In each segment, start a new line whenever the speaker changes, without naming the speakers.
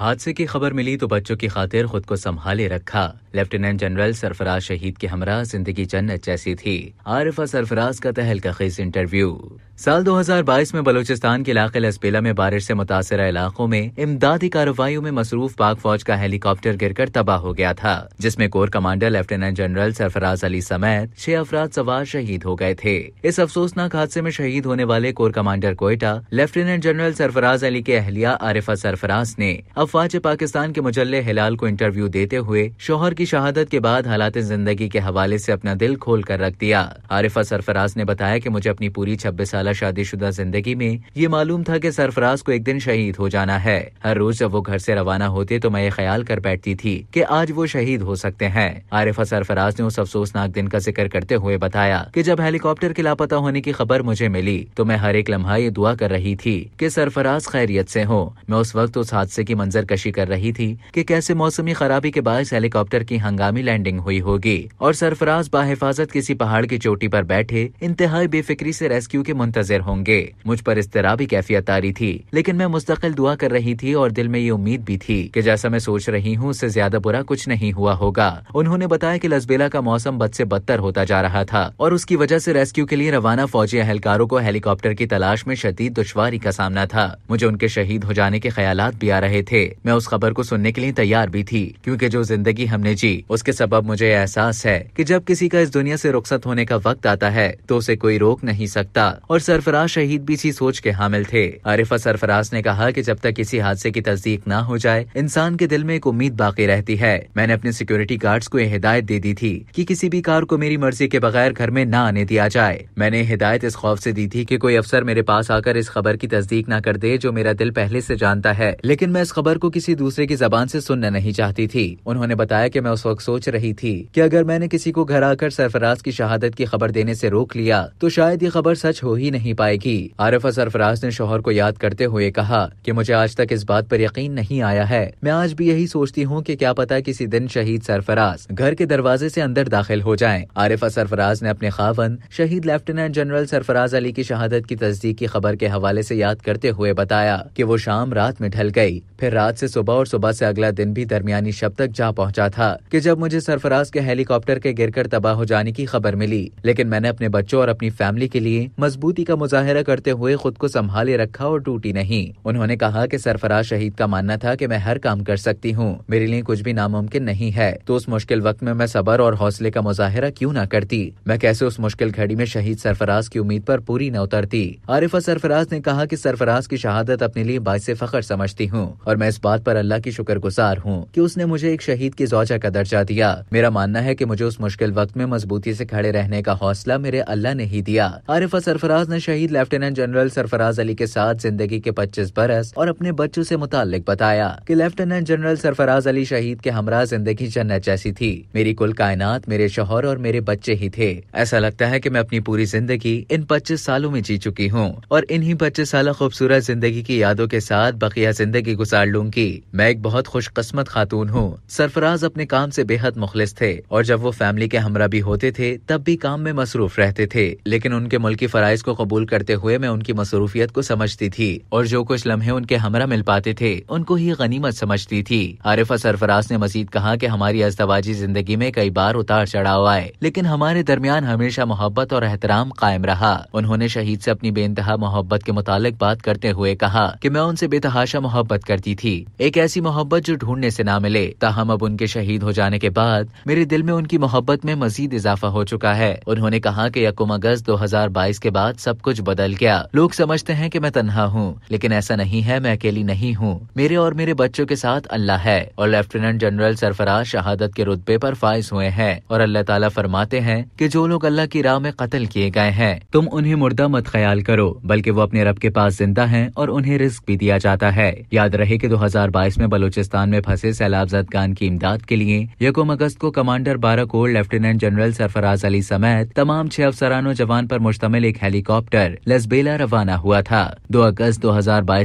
हादसे की खबर मिली तो बच्चों की खातिर खुद को संभाले रखा लेफ्टिनेंट जनरल सरफराज शहीद के हमरा जिंदगी जन्नत जैसी थी आरिफा सरफराज का खेस इंटरव्यू साल 2022 में बलूचिस्तान के इलाके लसबेला में बारिश से मुतासर इलाकों में इमदादी कार्रवाई में मसरूफ पाक फौज का हेलीकॉप्टर गिरकर तबाह हो गया था जिसमें core commander lieutenant general Sarfaraz Ali समेत छह अफराज सवार शहीद हो गए थे इस अफसोसनाक हादसे में शहीद होने वाले core commander Quetta lieutenant general Sarfaraz Ali के अहलिया आरिफा सरफराज ने अफवाज पाकिस्तान के मुजल्ले हिलाल को इंटरव्यू देते हुए शोहर की शहादत के बाद हालात जिंदगी के हवाले से अपना दिल खोल कर रख दिया आरिफा सरफराज ने बताया कि मुझे अपनी पूरी छब्बीस साल शादीशुदा जिंदगी में ये मालूम था कि सरफराज को एक दिन शहीद हो जाना है हर रोज जब वो घर से रवाना होते तो मैं ये ख्याल कर बैठती थी कि आज वो शहीद हो सकते हैं आरिफा सरफराज ने उस अफसोसनाक दिन का जिक्र करते हुए बताया कि जब हेलीकॉप्टर के लापता होने की खबर मुझे मिली तो मैं हर एक लम्हा ये दुआ कर रही थी कि सरफराज खैरियत से हो मैं उस वक्त उस हादसे की मंजर कशी कर रही थी कि कैसे मौसमी खराबी के बायस हेलीकॉप्टर की हंगामी लैंडिंग हुई होगी और सरफराज बाहिफाजत किसी पहाड़ की चोटी पर बैठे इंतहाई बेफिक्री से रेस्क्यू के मुंतजर होंगे मुझ पर भी कैफियत आ रही थी लेकिन मैं मुस्तकिल दुआ कर रही थी और दिल में ये उम्मीद भी थी कि जैसा मैं सोच रही हूँ उससे ज्यादा बुरा कुछ नहीं हुआ होगा उन्होंने बताया कि लसबेला का मौसम बद से बदतर होता जा रहा था और उसकी वजह से रेस्क्यू के लिए रवाना फौजी एहलकारों को हेलीकॉप्टर की तलाश में शदीद दुश्वारी का सामना था मुझे उनके शहीद हो जाने के ख्याल भी आ रहे थे मैं उस खबर को सुनने के लिए तैयार भी थी क्योंकि जो जिंदगी हमने जी उसके सबब मुझे एहसास है कि जब किसी का इस दुनिया से रुखसत होने का वक्त आता है तो उसे कोई रोक नहीं सकता और सरफराज शहीद भी इसी सोच के हामिल थे आरिफा सरफराज ने कहा कि जब तक किसी हादसे की तस्दीक ना हो जाए इंसान के दिल में एक उम्मीद बाकी रहती है मैंने अपने सिक्योरिटी गार्ड्स को यह हिदायत दे दी थी कि किसी भी कार को मेरी मर्जी के बगैर घर में ना आने दिया जाए मैंने हिदायत इस खौफ से दी थी कि कोई अफसर मेरे पास आकर इस खबर की तस्दीक ना कर दे जो मेरा दिल पहले से जानता है लेकिन मैं इस खबर खबर को किसी दूसरे की जबान से सुनना नहीं चाहती थी उन्होंने बताया कि मैं उस वक्त सोच रही थी कि अगर मैंने किसी को घर आकर सरफराज की शहादत की खबर देने से रोक लिया तो शायद ये खबर सच हो ही नहीं पाएगी आरिफा सरफराज ने शोहर को याद करते हुए कहा कि मुझे आज तक इस बात पर यकीन नहीं आया है मैं आज भी यही सोचती हूँ कि क्या पता किसी दिन शहीद सरफराज घर के दरवाजे से अंदर दाखिल हो जाए आरिफा सरफराज ने अपने खावन शहीद लेफ्टिनेंट जनरल सरफराज अली की शहादत की तस्दीक की खबर के हवाले से याद करते हुए बताया कि वो शाम रात में ढल गई फिर रात से सुबह और सुबह से अगला दिन भी दरमियानी शब तक जा पहुंचा था कि जब मुझे सरफराज के हेलीकॉप्टर के गिरकर तबाह हो जाने की खबर मिली लेकिन मैंने अपने बच्चों और अपनी फैमिली के लिए मजबूती का मुजाहरा करते हुए खुद को संभाले रखा और टूटी नहीं उन्होंने कहा की सरफराज शहीद का मानना था की मैं हर काम कर सकती हूँ मेरे लिए कुछ भी नामुमकिन नहीं है तो उस मुश्किल वक्त में मैं सबर और हौसले का मुजाहरा क्यूँ न करती मैं कैसे उस मुश्किल घड़ी में शहीद सरफराज की उम्मीद पर पूरी न उतरती आरिफा सरफराज ने कहा की सरफराज की शहादत अपने लिए बायस फखर समझती हूँ और मैं मैं इस बात पर अल्लाह की शुक्रगुजार हूँ कि उसने मुझे एक शहीद की जोजा का दर्जा दिया मेरा मानना है कि मुझे उस मुश्किल वक्त में मजबूती से खड़े रहने का हौसला मेरे अल्लाह ने ही दिया आरिफा सरफराज ने शहीद लेफ्टिनेंट जनरल सरफराज अली के साथ जिंदगी के पच्चीस बरस और अपने बच्चों से मुतालिक बताया कि लेफ्टिनेंट जनरल सरफराज अली शहीद के हमरा जिंदगी जन्नत जैसी थी मेरी कुल कायनात मेरे शोहर और मेरे बच्चे ही थे ऐसा लगता है की मैं अपनी पूरी जिंदगी इन पच्चीस सालों में जी चुकी हूँ और इन्ही पच्चीस साल खूबसूरत जिंदगी की यादों के साथ बकिया जिंदगी गुजार लू लूंगी मैं एक बहुत खुशकस्मत खातून हूँ सरफराज अपने काम से बेहद मुखलिस थे और जब वो फैमिली के हमरा भी होते थे तब भी काम में मसरूफ रहते थे लेकिन उनके मुल्की फराइज को कबूल करते हुए मैं उनकी मसरूफियत को समझती थी और जो कुछ लम्हे उनके हमरा मिल पाते थे उनको ही गनीमत समझती थी आरिफा सरफराज ने मजीद कहा की हमारी अजतवाजी जिंदगी में कई बार उतार चढ़ाव आए लेकिन हमारे दरमियान हमेशा मोहब्बत और एहतराम कायम रहा उन्होंने शहीद से अपनी बेनतहा मोहब्बत के मुतालिक बात करते हुए कहा कि मैं उनसे बेतहाशा मोहब्बत करती थी थी एक ऐसी मोहब्बत जो ढूंढने से ना मिले ताहम अब उनके शहीद हो जाने के बाद मेरे दिल में उनकी मोहब्बत में मजीद इजाफा हो चुका है उन्होंने कहा की यकुम अगस्त दो हजार बाईस के बाद सब कुछ बदल गया लोग समझते हैं की मैं तनहा हूँ लेकिन ऐसा नहीं है मैं अकेली नहीं हूँ मेरे और मेरे बच्चों के साथ अल्लाह है और लेफ्टिनेंट जनरल सरफराज शहादत के रुतबे पर फायज हुए हैं और अल्लाह ताला फरमाते हैं कि जो लोग अल्लाह की राह में कत्ल किए गए हैं तुम उन्हें मुर्दा मत ख्याल करो बल्कि वो अपने रब के पास जिंदा हैं और उन्हें रिस्क भी दिया जाता है याद रहे कि 2022 में बलूचिस्तान में फंसे सैलाब जदगान की इमदाद के लिए यकुम अगस्त को कमांडर बारह core lieutenant general Sarfaraz Ali समेत तमाम छह अफसरानों जवान पर मुश्तमिल एक हेलीकॉप्टर लसबेला रवाना हुआ था दो अगस्त दो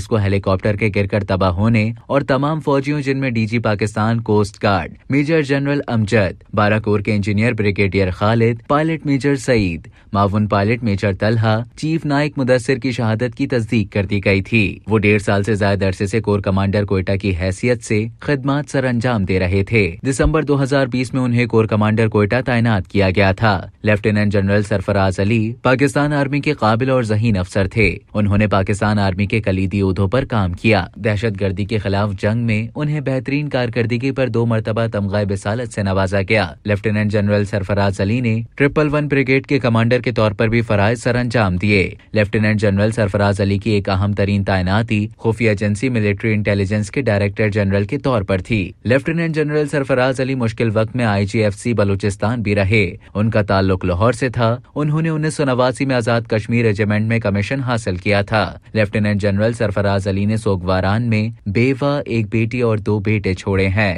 को हेलीकॉप्टर के गिरकर तबाह होने और तमाम फौजियों जिनमें DG Pakistan coast guard major general Amjad बारह कोर के engineer brigadier Khalid pilot major Saeed मावन पायलट मेजर तलहा चीफ नायक मुदसर की शहादत की तस्दीक कर दी गई थी वो डेढ़ साल से ज्यादा अरसे से कोर कमांडर बेहतर कोयटा की हैसियत से खिदमत सर अंजाम दे रहे थे दिसंबर 2020 में उन्हें कोर कमांडर कोयटा तैनात किया गया था lieutenant general Sarfaraz Ali Pakistan army के काबिल और जहीन अफसर थे उन्होंने पाकिस्तान आर्मी के कलीदी उदों पर काम किया दहशत गर्दी के खिलाफ जंग में उन्हें बेहतरीन कारकर्दगी पर दो मरतबा तमगा बिसालत से नवाजा गया लेफ्टिनेंट जनरल सरफराज अली ने ट्रिपल वन ब्रिगेड के कमांडर के तौर पर भी फराज सर अंजाम दिए लेफ्टिनेंट जनरल सरफराज अली की एक अहम तरीन तैनाती खुफिया एजेंसी मिलिट्री इंटेलिजेंस इंटेलिजेंस के डायरेक्टर जनरल के तौर पर थी लेफ्टिनेंट जनरल सरफराज अली मुश्किल वक्त में आईजीएफसी बलूचिस्तान भी रहे उनका ताल्लुक लाहौर से था उन्होंने उन्नीस सौ नवासी में आजाद कश्मीर रेजिमेंट में कमीशन हासिल किया था लेफ्टिनेंट जनरल सरफराज अली ने सोगवारान में बेवा एक बेटी और दो बेटे छोड़े हैं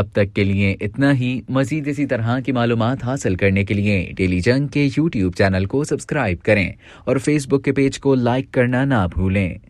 अब तक के लिए इतना ही मजीद इसी तरह की मालूम हासिल करने के लिए डेली जंग के यूट्यूब चैनल को सब्सक्राइब करें और फेसबुक के पेज को लाइक करना ना भूलें